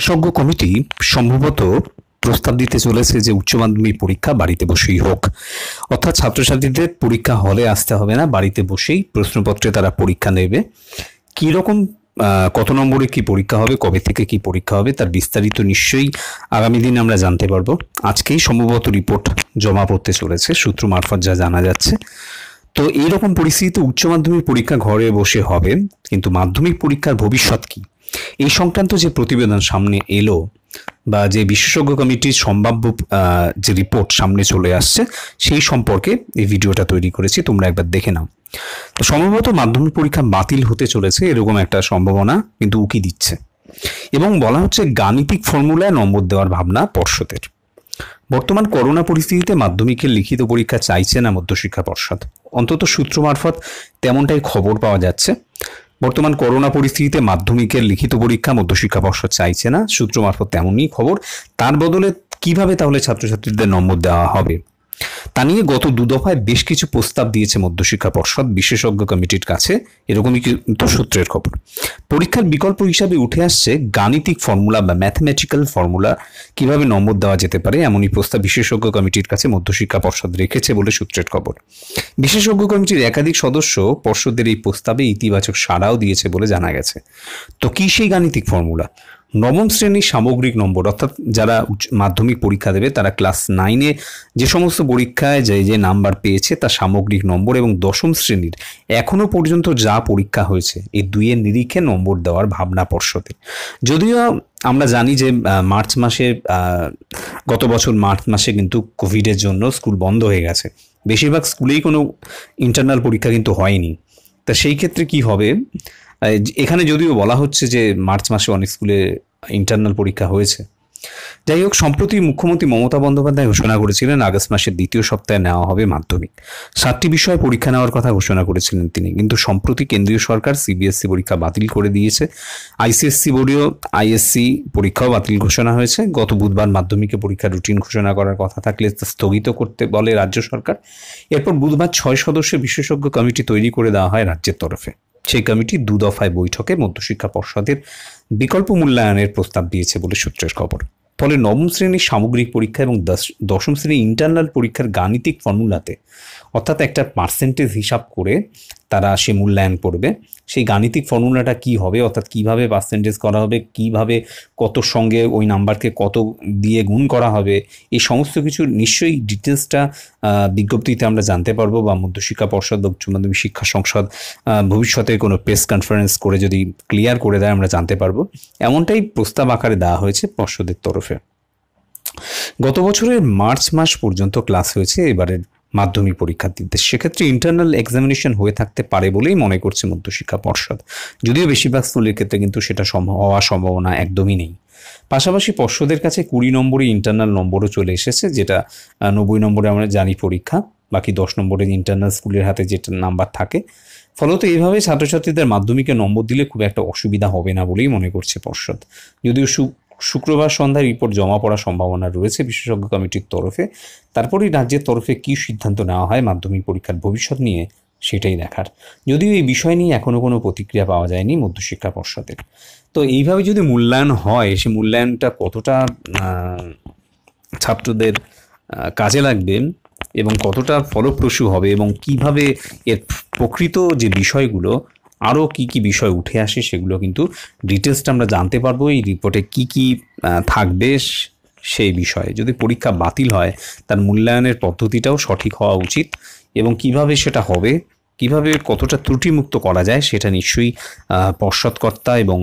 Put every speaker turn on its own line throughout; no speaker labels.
বিশেষজ্ঞ কমিটি সম্ভবত প্রস্তাব দিতে চলেছে যে উচ্চ মাধ্যমিক পরীক্ষা বাড়িতে বসেই হোক অর্থাৎ ছাত্রছাত্রীদের পরীক্ষা হলে আসতে হবে না বাড়িতে বসেই প্রশ্নপত্রে তারা পরীক্ষা নেবে কীরকম কত নম্বরে কি পরীক্ষা হবে কবে থেকে কি পরীক্ষা হবে তার বিস্তারিত নিশ্চয়ই আগামী দিন আমরা জানতে পারবো আজকেই সম্ভবত রিপোর্ট জমা পড়তে চলেছে সূত্র মারফত যা জানা যাচ্ছে তো এইরকম পরিস্থিতিতে উচ্চ মাধ্যমিক পরীক্ষা ঘরে বসে হবে কিন্তু মাধ্যমিক পরীক্ষার ভবিষ্যৎ কি এই সংক্রান্ত যে প্রতিবেদন সামনে এলো বা যে বিশেষজ্ঞ কমিটির সম্ভাব্য যে রিপোর্ট সামনে চলে আসছে সেই সম্পর্কে এই ভিডিওটা তৈরি করেছি তোমরা একবার দেখে নাও তো সম্ভবত মাধ্যমিক পরীক্ষা বাতিল হতে চলেছে এরকম একটা সম্ভাবনা কিন্তু উকি দিচ্ছে এবং বলা হচ্ছে গাণিতিক ফর্মুলায় নম্বর দেওয়ার ভাবনা পর্ষদের বর্তমান করোনা পরিস্থিতিতে মাধ্যমিকের লিখিত পরীক্ষা চাইছে না মধ্যশিক্ষা পর্ষদ অন্তত সূত্র মারফত তেমনটাই খবর পাওয়া যাচ্ছে বর্তমান করোনা পরিস্থিতিতে মাধ্যমিকের লিখিত পরীক্ষা মধ্যশিক্ষা পর্ষদ চাইছে না সূত্র মারফত তেমনই খবর তার বদলে কিভাবে তাহলে ছাত্রছাত্রীদের নম্বর দেওয়া হবে তা নিয়ে গত দুদফায় বেশ কিছু প্রস্তাব দিয়েছে মধ্যশিক্ষা পর্ষদ বিশেষজ্ঞ কমিটির কাছে এরকমই কিন্তু সূত্রের খবর পরীক্ষার বিকল্প হিসাবে উঠে আসছে গাণিতিক ফর্মুলা বা ম্যাথমেটিক্যাল ফর্মুলা কিভাবে নম্বর দেওয়া যেতে পারে এমনই প্রস্তাব বিশেষজ্ঞ কমিটির কাছে মধ্যশিক্ষা পর্ষদ রেখেছে বলে সূত্রের খবর বিশেষজ্ঞ কমিটির একাধিক সদস্য পর্ষদের এই প্রস্তাবে ইতিবাচক সাড়াও দিয়েছে বলে জানা গেছে তো কী সেই গাণিতিক ফর্মুলা নবম শ্রেণীর সামগ্রিক নম্বর অর্থাৎ যারা মাধ্যমিক পরীক্ষা দেবে তারা ক্লাস নাইনে যে সমস্ত পরীক্ষায় যে যে নাম্বার পেয়েছে তার সামগ্রিক নম্বর এবং দশম শ্রেণীর এখনও পর্যন্ত যা পরীক্ষা হয়েছে এই দুইয়ের নিরিখে নম্বর দেওয়ার ভাবনা পর্ষদের যদিও আমরা জানি যে মার্চ মাসে গত বছর মার্চ মাসে কিন্তু কোভিডের জন্য স্কুল বন্ধ হয়ে গেছে বেশিরভাগ স্কুলেই কোনো ইন্টারনাল পরীক্ষা কিন্তু হয়নি তা সেই ক্ষেত্রে কি হবে এখানে যদিও বলা হচ্ছে যে মার্চ মাসে অনেক স্কুলে ইন্টারনাল পরীক্ষা হয়েছে যাই হোক সম্প্রতি মুখ্যমন্ত্রী মমতা বন্দ্যোপাধ্যায় ঘোষণা করেছিলেন আগস্ট মাসের দ্বিতীয় সপ্তাহে নেওয়া হবে মাধ্যমিক সাতটি বিষয়ে পরীক্ষা নেওয়ার কথা ঘোষণা করেছিলেন তিনি কিন্তু সম্প্রতি কেন্দ্রীয় সরকার সিবিএসসি পরীক্ষা বাতিল করে দিয়েছে আইসিএসসি বোর্ডেও আইএসসি পরীক্ষাও বাতিল ঘোষণা হয়েছে গত বুধবার মাধ্যমিকে পরীক্ষা রুটিন ঘোষণা করার কথা থাকলে স্থগিত করতে বলে রাজ্য সরকার এরপর বুধবার ছয় সদস্যের বিশেষজ্ঞ কমিটি তৈরি করে দেওয়া হয় রাজ্যের তরফে সেই কমিটি দু দফায় বৈঠকে মধ্যশিক্ষা পর্ষদের বিকল্প মূল্যায়নের প্রস্তাব দিয়েছে বলে সূত্রের খবর ফলে নবম শ্রেণীর সামগ্রিক পরীক্ষা এবং দশম শ্রেণীর ইন্টারনাল পরীক্ষার গাণিতিক ফর্মুলাতে অর্থাৎ একটা পার্সেন্টেজ হিসাব করে তারা সে মূল্যায়ন করবে সেই গাণিতিক ফর্মুলাটা কি হবে অর্থাৎ কিভাবে পার্সেন্টেজ করা হবে কিভাবে কত সঙ্গে ওই নাম্বারকে কত দিয়ে গুণ করা হবে এই সমস্ত কিছু নিশ্চয়ই ডিটেলসটা বিজ্ঞপ্তিতে আমরা জানতে পারবো বা মধ্যশিক্ষা পর্ষদ উচ্চ মাধ্যমিক শিক্ষা সংসদ ভবিষ্যতে কোনো প্রেস কনফারেন্স করে যদি ক্লিয়ার করে দেয় আমরা জানতে পারবো এমনটাই প্রস্তাব আকারে দেওয়া হয়েছে পর্ষদের তরফে গত বছরের মার্চ মাস পর্যন্ত ক্লাস হয়েছে এবারের মাধ্যমিক পরীক্ষার্থীদের সেক্ষেত্রে ইন্টারনাল এক্সামিনেশন হয়ে থাকতে পারে বলেই মনে করছে মধ্যশিক্ষা পর্ষদ যদিও বেশিরভাগ স্কুলের ক্ষেত্রে কিন্তু সেটা হওয়ার সম্ভাবনা একদমই নেই পাশাপাশি পর্ষদের কাছে কুড়ি নম্বরে ইন্টারনাল নম্বরও চলে এসেছে যেটা নব্বই নম্বরে আমরা জানি পরীক্ষা বাকি দশ নম্বরে ইন্টারনাল স্কুলের হাতে যেটা নাম্বার থাকে ফলত এইভাবে ছাত্রছাত্রীদের মাধ্যমিকে নম্বর দিলে খুব একটা অসুবিধা হবে না বলেই মনে করছে পর্ষদ যদিও শুক্রবার সন্ধ্যায় রিপোর্ট জমা পড়ার সম্ভাবনা রয়েছে বিশেষজ্ঞ কমিটির তরফে তারপরেই রাজ্যের তরফে কী সিদ্ধান্ত নেওয়া হয় মাধ্যমিক পরীক্ষার ভবিষ্যৎ নিয়ে সেটাই দেখার যদিও এই বিষয় নিয়ে এখনও কোনো প্রতিক্রিয়া পাওয়া যায়নি মধ্যশিক্ষা পর্ষদের তো এইভাবে যদি মূল্যায়ন হয় সে মূল্যায়নটা কতটা ছাত্রদের কাজে লাগবে এবং কতটা ফলপ্রসূ হবে এবং কিভাবে এর প্রকৃত যে বিষয়গুলো আরও কি কি বিষয় উঠে আসে সেগুলো কিন্তু ডিটেলসটা আমরা জানতে পারবো এই রিপোর্টে কি কি থাকবে সেই বিষয়ে যদি পরীক্ষা বাতিল হয় তার মূল্যায়নের পদ্ধতিটাও সঠিক হওয়া উচিত এবং কিভাবে সেটা হবে কিভাবে কতটা ত্রুটিমুক্ত করা যায় সেটা নিশ্চয়ই পর্ষদকর্তা এবং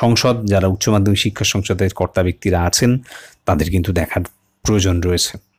সংসদ যারা উচ্চ মাধ্যমিক শিক্ষা সংসদের কর্তা ব্যক্তিরা আছেন তাদের কিন্তু দেখার প্রয়োজন রয়েছে